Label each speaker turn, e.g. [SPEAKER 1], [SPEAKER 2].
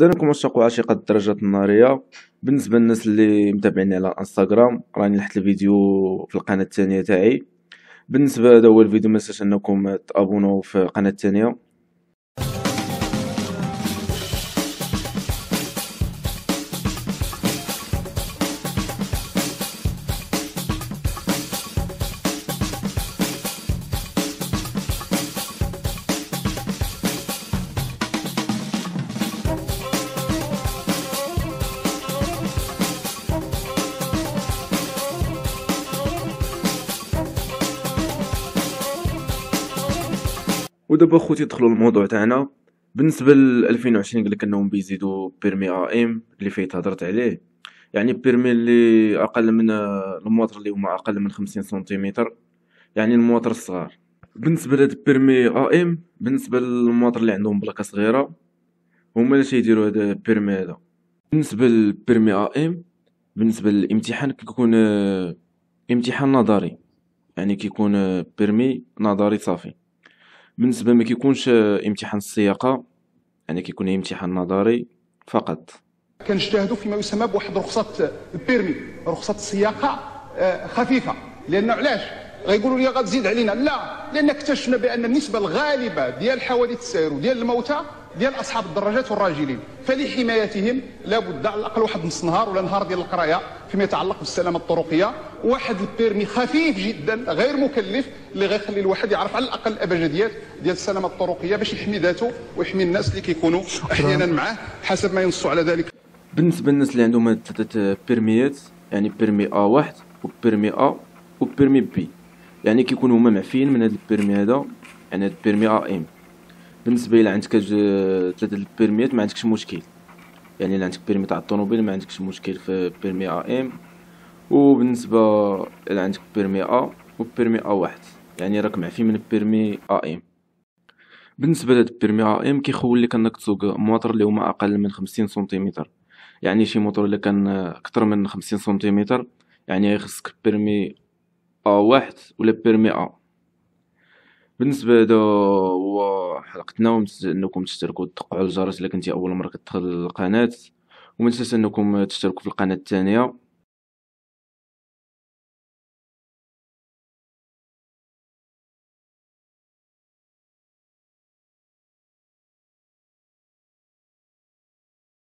[SPEAKER 1] السلام عليكم عشاق وعشيقة الدرجات النارية بالنسبة للناس اللي متابعيني على انستغرام راني نحت الفيديو في القناة الثانية تاعي بالنسبة هذا هو الفيديو ما انكم تابونوا في القناة الثانية ودابا خوتي دخلوا الموضوع تاعنا بالنسبه ل 2020 لك انهم بيزيدوا بيرمي ا ام اللي فيه تهضرت عليه يعني بيرمي اللي اقل من المواطر اللي هما اقل من 50 سنتيمتر يعني المواطر الصغار بالنسبه لهاد بيرمي ا ام بالنسبه للمواطر اللي عندهم بلاكه صغيره هما اللي تيديروا هاد بيرمي هذا بالنسبه للبيرمي ا ام بالنسبه للامتحان كيكون آه، امتحان نظري يعني كيكون آه، بيرمي نظري صافي بالنسبه ما كيكونش آه, امتحان السياقه يعني كيكون امتحان نظري فقط
[SPEAKER 2] كنجتهدوا فيما يسمى بواحد رخصه البيرمي رخصه السياقه آه, خفيفه لان علاش غيقولوا لي غتزيد علينا لا لان اكتشفنا بان النسبه الغالبه ديال حوادث السير وديال الموتى ديال اصحاب الدراجات والراجلين فلحمايتهم لابد على الاقل واحد نص نهار ولا نهار ديال القرايه فيما يتعلق بالسلامه الطرقيه واحد البيرمي خفيف جدا غير مكلف اللي غيخلي الواحد يعرف على الاقل الابجديات ديال السلامه الطرقيه باش يحمي ذاته ويحمي الناس اللي كيكونوا احيانا معاه حسب ما ينصوا على ذلك بالنسبه للناس اللي
[SPEAKER 1] عندهم ثلاثه بيرميات يعني بيرمي ا واحد وبيرمي ا وبيرمي بي يعني كيكونوا هما معفيين من هذا البيرمي هذا يعني هاد بيرمي ا ام بالنسبه الى عندك ثلاثه البيرميات ما عندكش مشكل يعني الا عندك بيرمي تاع الطوموبيل ما عندكش مشكل في بيرمي ا ام وبالنسبه الا عندك بيرمي ا وبيرمي ا واحد يعني راك معفي من بيرمي ا ام بالنسبه لهاد بيرمي ا ام كيخول لك انك تسوق موطر اللي هما اقل من 50 سنتيمتر يعني شي موطور اللي كان اكثر من 50 سنتيمتر يعني خصك بيرمي ا واحد ولا بيرمي ا بالنسبه هذا هو حلقتنا انكم تشتركوا وتدقوا على الجرس الا كنتي اول مره كتدخل القناه وما تنساش انكم تشتركوا في القناه الثانيه